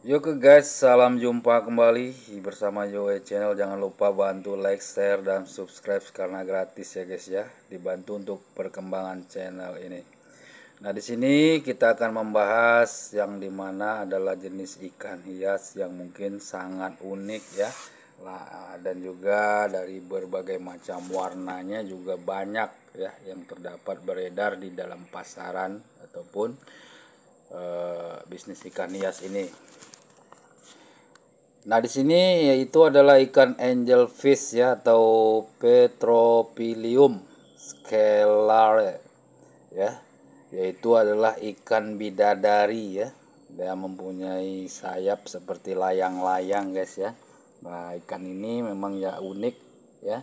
Yo ke guys, salam jumpa kembali bersama Joe Channel. Jangan lupa bantu like, share, dan subscribe karena gratis ya guys ya. Dibantu untuk perkembangan channel ini. Nah di sini kita akan membahas yang dimana adalah jenis ikan hias yang mungkin sangat unik ya. Nah, dan juga dari berbagai macam warnanya juga banyak ya yang terdapat beredar di dalam pasaran ataupun Eh, bisnis ikan hias ini. Nah, di sini yaitu adalah ikan angel fish ya atau Petropilium scalare ya. Yaitu adalah ikan bidadari ya. Dia mempunyai sayap seperti layang-layang guys ya. Nah, ikan ini memang ya unik ya.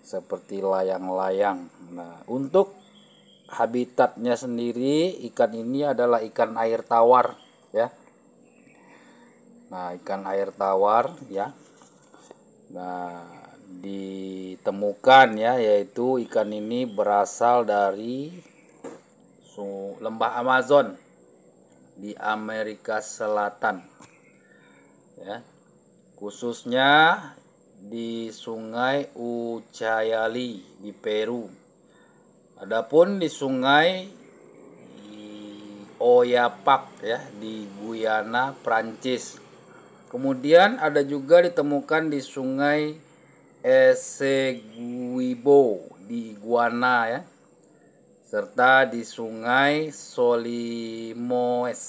Seperti layang-layang. Nah, untuk habitatnya sendiri ikan ini adalah ikan air tawar ya nah ikan air tawar ya nah ditemukan ya yaitu ikan ini berasal dari lembah Amazon di Amerika Selatan ya khususnya di Sungai Ucayali di Peru Adapun di sungai Oyapak ya di Guyana, Prancis. Kemudian ada juga ditemukan di sungai Eseguibo di Guana ya. Serta di sungai Solimoes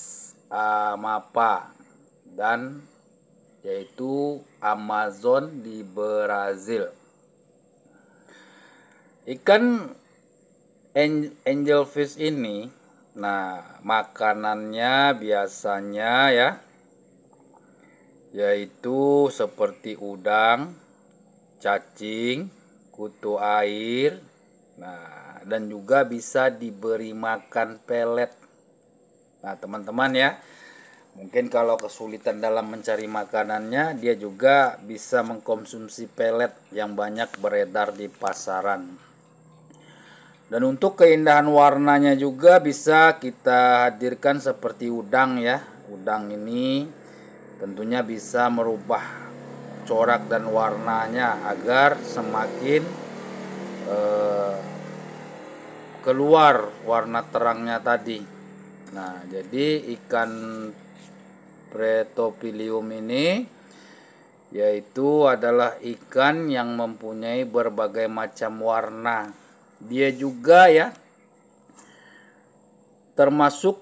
Amapa dan yaitu Amazon di Brazil. Ikan angel fish ini nah makanannya biasanya ya yaitu seperti udang, cacing, kutu air. Nah, dan juga bisa diberi makan pelet. Nah, teman-teman ya, mungkin kalau kesulitan dalam mencari makanannya, dia juga bisa mengkonsumsi pelet yang banyak beredar di pasaran. Dan untuk keindahan warnanya juga bisa kita hadirkan seperti udang ya. Udang ini tentunya bisa merubah corak dan warnanya agar semakin eh, keluar warna terangnya tadi. Nah, jadi ikan pretopilium ini yaitu adalah ikan yang mempunyai berbagai macam warna dia juga ya termasuk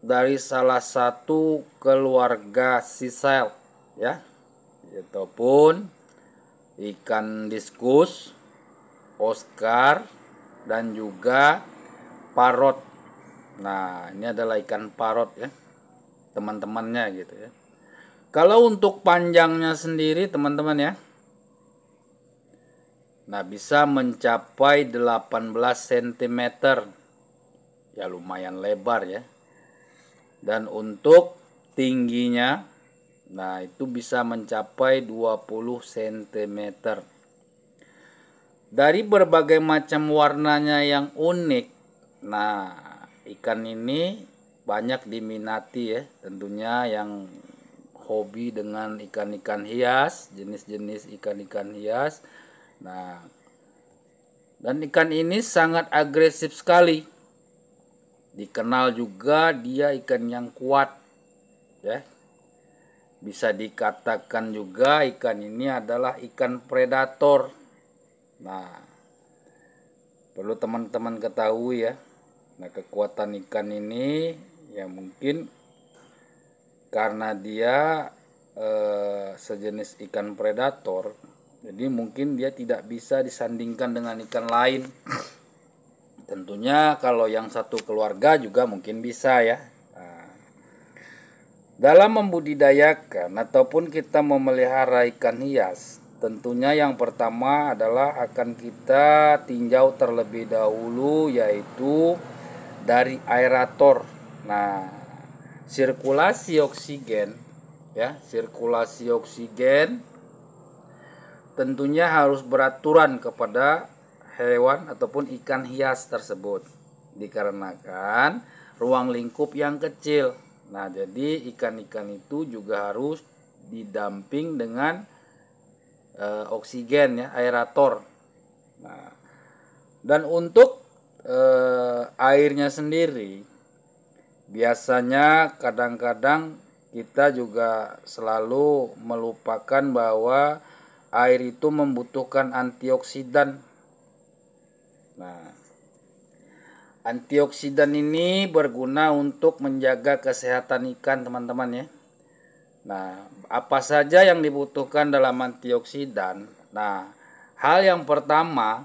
dari salah satu keluarga sisel ya ataupun ikan diskus Oscar dan juga parot nah ini adalah ikan parot ya teman-temannya gitu ya kalau untuk panjangnya sendiri teman-teman ya Nah, bisa mencapai 18 cm. Ya lumayan lebar ya. Dan untuk tingginya nah itu bisa mencapai 20 cm. Dari berbagai macam warnanya yang unik. Nah, ikan ini banyak diminati ya, tentunya yang hobi dengan ikan-ikan hias, jenis-jenis ikan-ikan hias Nah, dan ikan ini sangat agresif sekali. Dikenal juga dia ikan yang kuat, ya. Bisa dikatakan juga ikan ini adalah ikan predator. Nah, perlu teman-teman ketahui ya. Nah, kekuatan ikan ini ya mungkin karena dia eh, sejenis ikan predator jadi mungkin dia tidak bisa disandingkan dengan ikan lain. Tentunya kalau yang satu keluarga juga mungkin bisa ya. Nah, dalam membudidayakan ataupun kita memelihara ikan hias, tentunya yang pertama adalah akan kita tinjau terlebih dahulu yaitu dari aerator. Nah, sirkulasi oksigen ya, sirkulasi oksigen tentunya harus beraturan kepada hewan ataupun ikan hias tersebut dikarenakan ruang lingkup yang kecil. Nah, jadi ikan-ikan itu juga harus didamping dengan e, oksigen ya, aerator. Nah, dan untuk e, airnya sendiri biasanya kadang-kadang kita juga selalu melupakan bahwa air itu membutuhkan antioksidan. Nah, antioksidan ini berguna untuk menjaga kesehatan ikan, teman-teman ya. Nah, apa saja yang dibutuhkan dalam antioksidan? Nah, hal yang pertama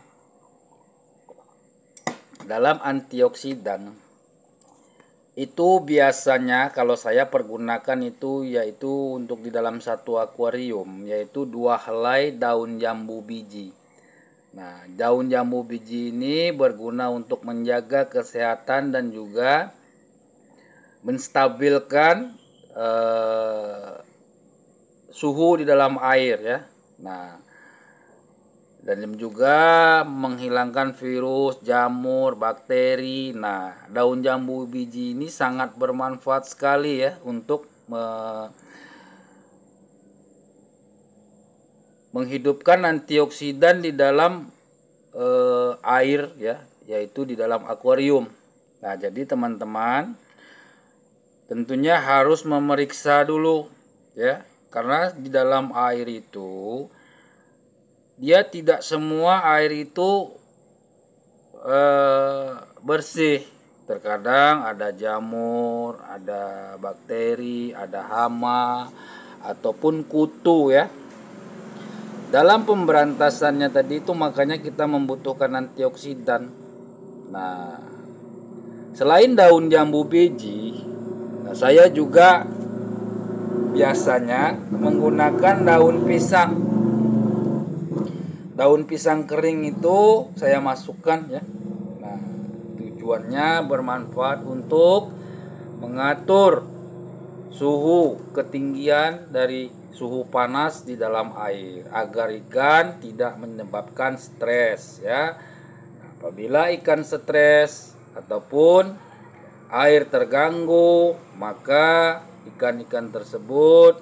dalam antioksidan itu biasanya kalau saya pergunakan itu yaitu untuk di dalam satu akuarium yaitu dua helai daun jambu biji. Nah, daun jambu biji ini berguna untuk menjaga kesehatan dan juga menstabilkan eh, suhu di dalam air ya. Nah, dan juga menghilangkan virus, jamur, bakteri. Nah, daun jambu biji ini sangat bermanfaat sekali ya untuk me menghidupkan antioksidan di dalam e, air ya, yaitu di dalam akuarium. Nah, jadi teman-teman tentunya harus memeriksa dulu ya, karena di dalam air itu dia tidak semua air itu e, bersih. Terkadang ada jamur, ada bakteri, ada hama ataupun kutu ya. Dalam pemberantasannya tadi itu makanya kita membutuhkan antioksidan. Nah, selain daun jambu biji, nah saya juga biasanya menggunakan daun pisang daun pisang kering itu saya masukkan ya nah tujuannya bermanfaat untuk mengatur suhu ketinggian dari suhu panas di dalam air agar ikan tidak menyebabkan stres ya apabila ikan stres ataupun air terganggu maka ikan-ikan tersebut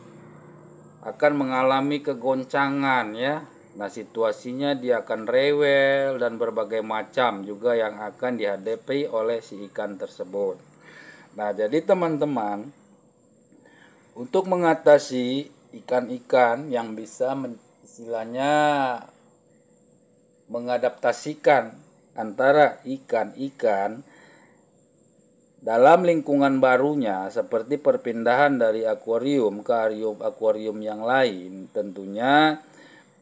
akan mengalami kegoncangan ya Nah, situasinya dia akan rewel dan berbagai macam juga yang akan dihadapi oleh si ikan tersebut. Nah, jadi teman-teman, untuk mengatasi ikan-ikan yang bisa istilahnya mengadaptasikan antara ikan-ikan dalam lingkungan barunya seperti perpindahan dari akuarium ke akuarium yang lain tentunya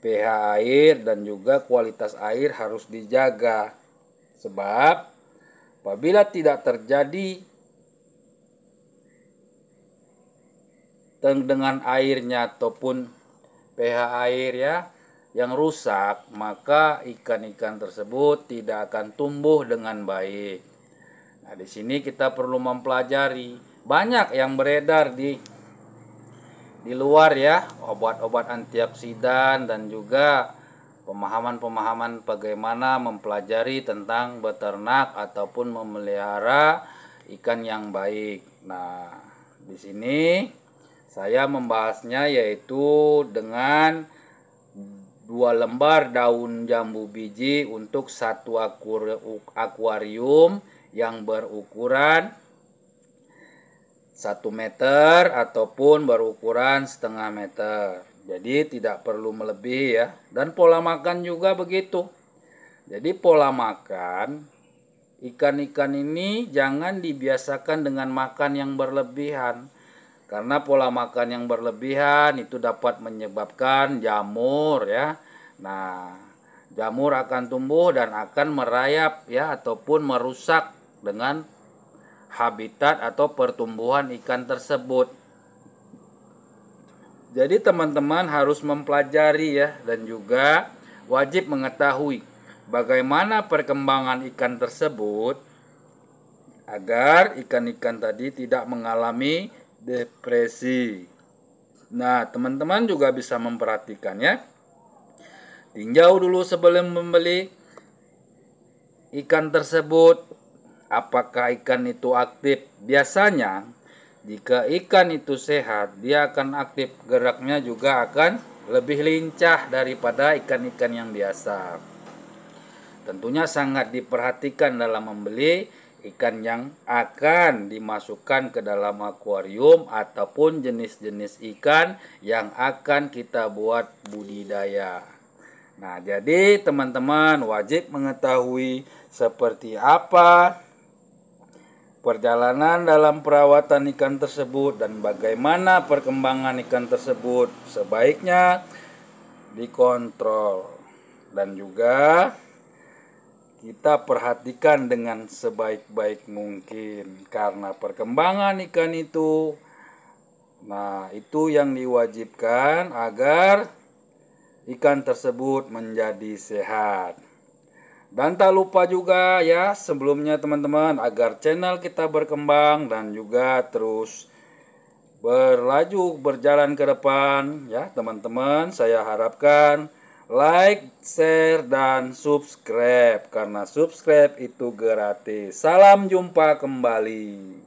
pH air dan juga kualitas air harus dijaga. Sebab apabila tidak terjadi dengan airnya ataupun pH air ya yang rusak, maka ikan-ikan tersebut tidak akan tumbuh dengan baik. Nah, di sini kita perlu mempelajari banyak yang beredar di di luar ya obat-obat antioksidan dan juga pemahaman-pemahaman bagaimana mempelajari tentang beternak ataupun memelihara ikan yang baik. Nah, di sini saya membahasnya yaitu dengan dua lembar daun jambu biji untuk satu akuarium yang berukuran 1 meter ataupun berukuran setengah meter. Jadi tidak perlu melebihi ya. Dan pola makan juga begitu. Jadi pola makan ikan-ikan ini jangan dibiasakan dengan makan yang berlebihan. Karena pola makan yang berlebihan itu dapat menyebabkan jamur ya. Nah, jamur akan tumbuh dan akan merayap ya ataupun merusak dengan habitat atau pertumbuhan ikan tersebut. Jadi teman-teman harus mempelajari ya dan juga wajib mengetahui bagaimana perkembangan ikan tersebut agar ikan-ikan tadi tidak mengalami depresi. Nah, teman-teman juga bisa memperhatikan ya. Tinjau dulu sebelum membeli ikan tersebut apakah ikan itu aktif. Biasanya jika ikan itu sehat, dia akan aktif, geraknya juga akan lebih lincah daripada ikan-ikan yang biasa. Tentunya sangat diperhatikan dalam membeli ikan yang akan dimasukkan ke dalam akuarium ataupun jenis-jenis ikan yang akan kita buat budidaya. Nah, jadi teman-teman wajib mengetahui seperti apa perjalanan dalam perawatan ikan tersebut dan bagaimana perkembangan ikan tersebut sebaiknya dikontrol dan juga kita perhatikan dengan sebaik-baik mungkin karena perkembangan ikan itu nah itu yang diwajibkan agar ikan tersebut menjadi sehat dan tak lupa juga ya sebelumnya teman-teman agar channel kita berkembang dan juga terus berlaju berjalan ke depan ya teman-teman saya harapkan like, share dan subscribe karena subscribe itu gratis. Salam jumpa kembali.